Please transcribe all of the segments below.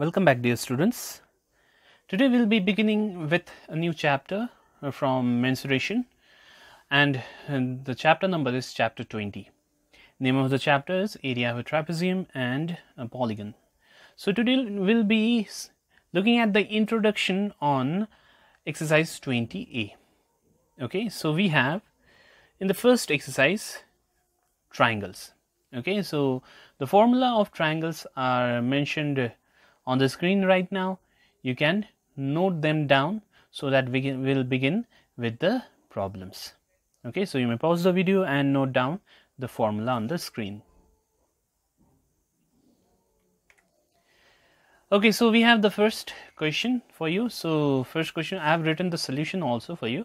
Welcome back, dear students. Today we'll be beginning with a new chapter from menstruation, and the chapter number is chapter 20. Name of the chapter is Area of a Trapezium and a Polygon. So, today we'll be looking at the introduction on exercise 20a. Okay, so we have in the first exercise triangles. Okay, so the formula of triangles are mentioned on the screen right now you can note them down so that we can, will begin with the problems okay so you may pause the video and note down the formula on the screen okay so we have the first question for you so first question i have written the solution also for you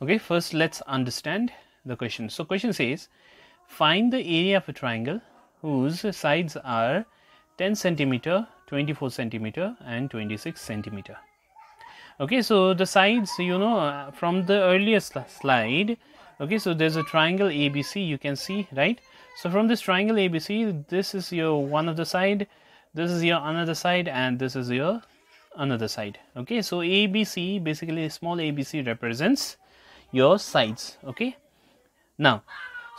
okay first let's understand the question so question says find the area of a triangle whose sides are 10 centimeter 24 centimeter and 26 centimeter okay so the sides you know uh, from the earlier slide okay so there's a triangle abc you can see right so from this triangle abc this is your one of the side this is your another side and this is your another side okay so abc basically small abc represents your sides okay now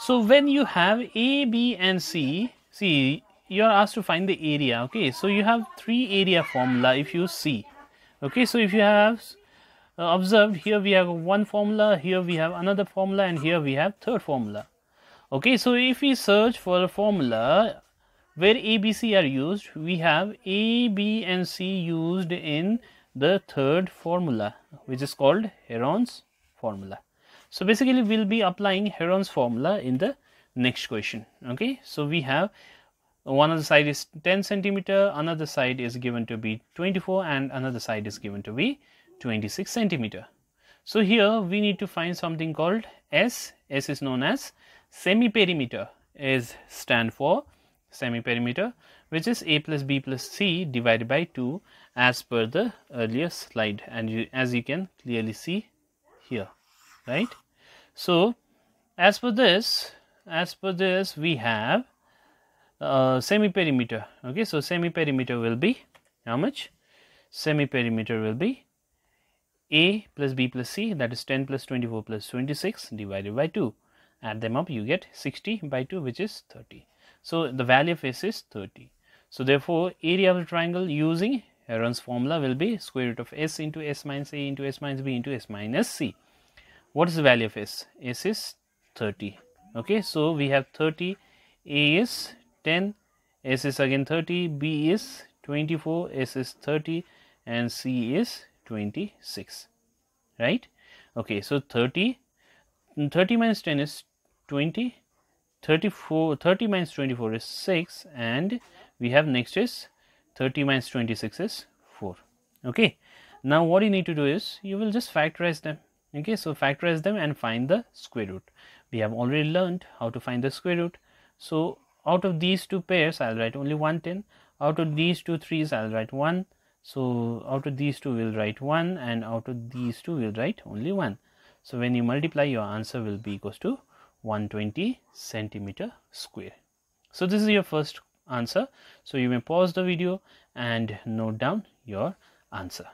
so when you have a b and c see you are asked to find the area okay so you have three area formula if you see okay so if you have uh, observed here we have one formula here we have another formula and here we have third formula okay so if we search for a formula where a b c are used we have a b and c used in the third formula which is called heron's formula so basically we'll be applying heron's formula in the next question okay so we have one other side is 10 centimeter another side is given to be 24 and another side is given to be 26 centimeter so here we need to find something called s s is known as semi perimeter is stand for semi perimeter which is a plus b plus c divided by 2 as per the earlier slide and you, as you can clearly see here right so as per this as per this we have uh, semi perimeter okay so semi perimeter will be how much semi perimeter will be a plus b plus c that is 10 plus 24 plus 26 divided by 2 add them up you get 60 by 2 which is 30 so the value of s is 30 so therefore area of the triangle using Heron's formula will be square root of s into s minus a into s minus b into s minus c what is the value of s s is 30 okay so we have 30 a is 10 s is again 30 b is 24 s is 30 and c is 26 right okay so 30 30 minus 10 is 20 34 30 minus 24 is 6 and we have next is 30 minus 26 is 4 okay now what you need to do is you will just factorize them okay so factorize them and find the square root we have already learned how to find the square root so out of these two pairs i'll write only one 10 out of these two threes i'll write one so out of these two we'll write one and out of these two we'll write only one so when you multiply your answer will be equals to 120 centimeter square so this is your first answer so you may pause the video and note down your answer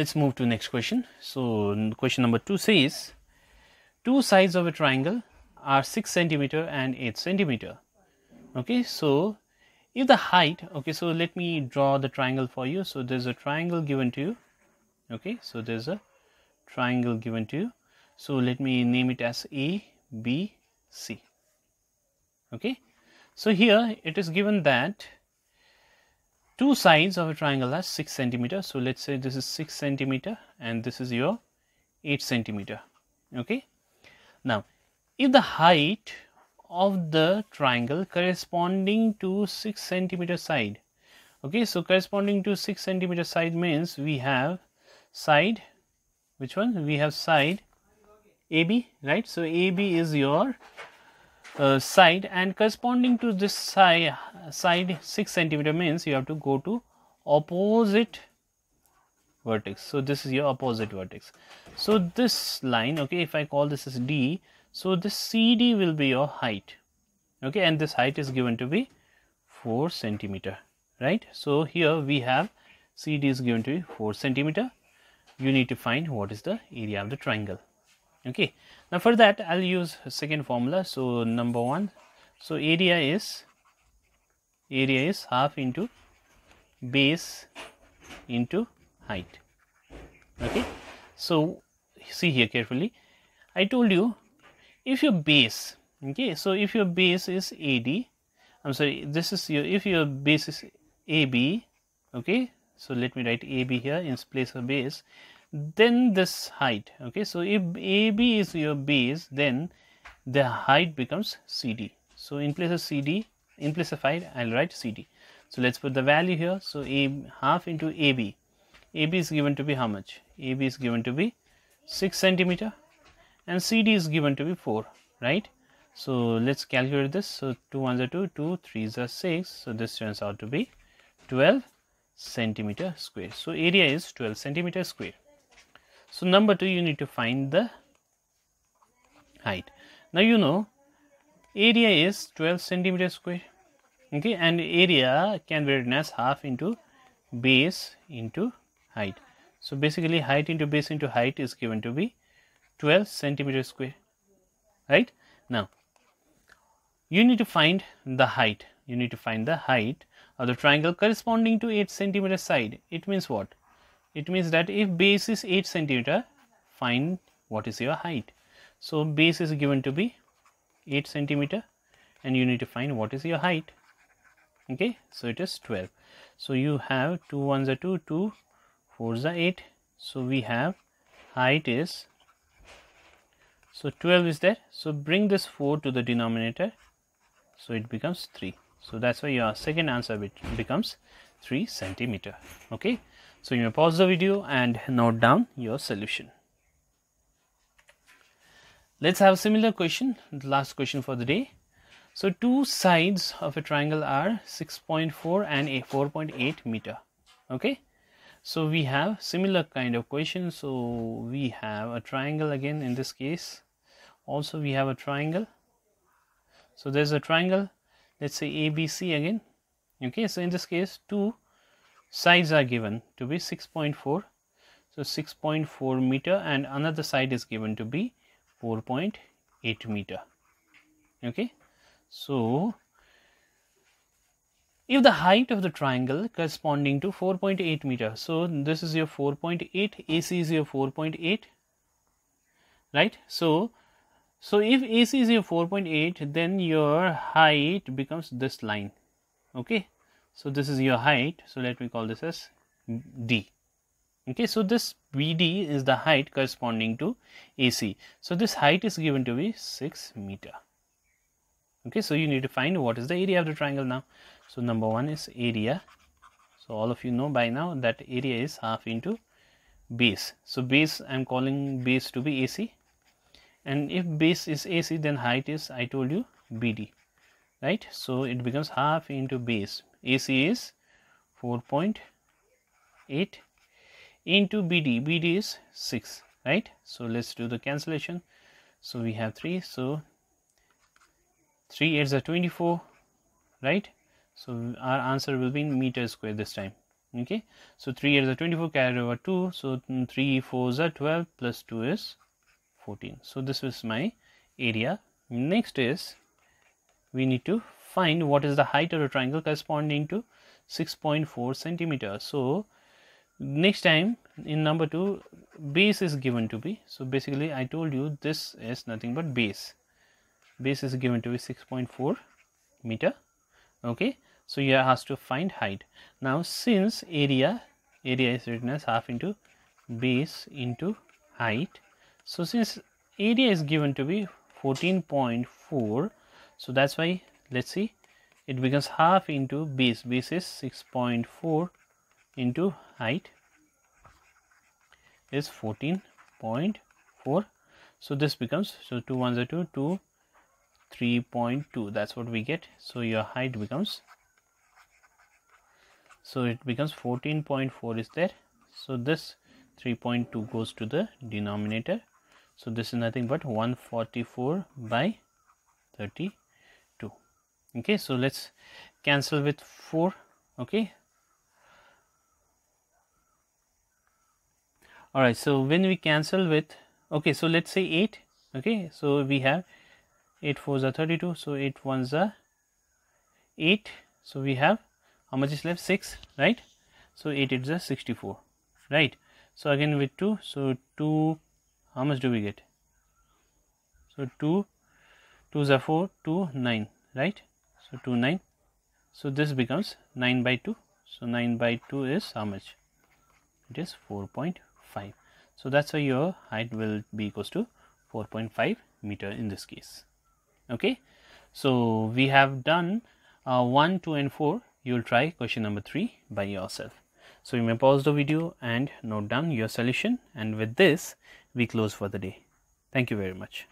let's move to next question so question number two says two sides of a triangle are 6 centimeter and 8 centimeter okay so if the height okay so let me draw the triangle for you so there's a triangle given to you okay so there's a triangle given to you so let me name it as a b c okay so here it is given that two sides of a triangle are 6 centimeter so let's say this is 6 centimeter and this is your 8 centimeter okay now if the height of the triangle corresponding to 6 centimeter side okay so corresponding to 6 centimeter side means we have side which one we have side AB right so AB is your uh, side and corresponding to this side side 6 centimeter means you have to go to opposite vertex so this is your opposite vertex so this line okay if I call this as D so this CD will be your height. Okay, and this height is given to be 4 centimeter, right? So here we have CD is given to be 4 centimeter. You need to find what is the area of the triangle. Okay, now for that I'll use second formula. So number one, so area is area is half into base into height. Okay, so see here carefully. I told you if your base okay so if your base is ad i'm sorry this is your if your base is ab okay so let me write ab here in place of base then this height okay so if ab is your base then the height becomes cd so in place of cd in place of height i'll write cd so let's put the value here so a half into ab ab is given to be how much ab is given to be 6 centimeter and CD is given to be 4 right so let's calculate this so 2 ones are 2 2 3s are 6 so this turns out to be 12 centimeter square so area is 12 centimeter square so number 2 you need to find the height now you know area is 12 centimeter square okay and area can be written as half into base into height so basically height into base into height is given to be 12 centimeter square right now you need to find the height you need to find the height of the triangle corresponding to 8 centimeter side it means what it means that if base is 8 centimeter find what is your height so base is given to be 8 centimeter and you need to find what is your height okay so it is 12 so you have 2 ones are 2 2 fours are 8 so we have height is so 12 is there. So bring this 4 to the denominator. So it becomes 3. So that's why your second answer becomes 3 centimeter. Okay. So you may pause the video and note down your solution. Let's have a similar question, the last question for the day. So two sides of a triangle are 6.4 and a 4.8 meter. Okay. So we have similar kind of question. So we have a triangle again in this case also we have a triangle so there's a triangle let's say abc again okay so in this case two sides are given to be 6.4 so 6.4 meter and another side is given to be 4.8 meter okay so if the height of the triangle corresponding to 4.8 meter so this is your 4.8 ac is your 4.8 right so so if AC is your 4.8 then your height becomes this line okay. So this is your height so let me call this as D okay. So this BD is the height corresponding to AC. So this height is given to be 6 meter okay. So you need to find what is the area of the triangle now. So number one is area. So all of you know by now that area is half into base. So base I am calling base to be AC and if base is AC then height is I told you BD right so it becomes half into base AC is 4.8 into BD BD is 6 right so let's do the cancellation so we have 3 so 3 is a 24 right so our answer will be in meter square this time okay so 3 is a 24 carried over 2 so 3 4s are 12 plus 2 is 14 so this is my area next is we need to find what is the height of a triangle corresponding to 6.4 centimeter so next time in number 2 base is given to be so basically i told you this is nothing but base base is given to be 6.4 meter okay so you have to find height now since area area is written as half into base into height so since area is given to be 14.4 so that's why let's see it becomes half into base base is 6.4 into height is 14.4 so this becomes so 2 ones are 2 2 3.2 that's what we get so your height becomes so it becomes 14.4 is there so this 3.2 goes to the denominator so this is nothing but 144 by 32 okay so let's cancel with 4 okay all right so when we cancel with okay so let's say 8 okay so we have 8 fours are 32 so 8 ones are 8 so we have how much is left 6 right so 8 is a 64 right so again with 2 so 2 how much do we get so 2 two are 4 2 9 right so 2 9 so this becomes 9 by 2 so 9 by 2 is how much it is 4.5 so that's why your height will be equals to 4.5 meter in this case okay so we have done uh, 1 2 and 4 you'll try question number 3 by yourself so you may pause the video and note down your solution and with this we close for the day. Thank you very much.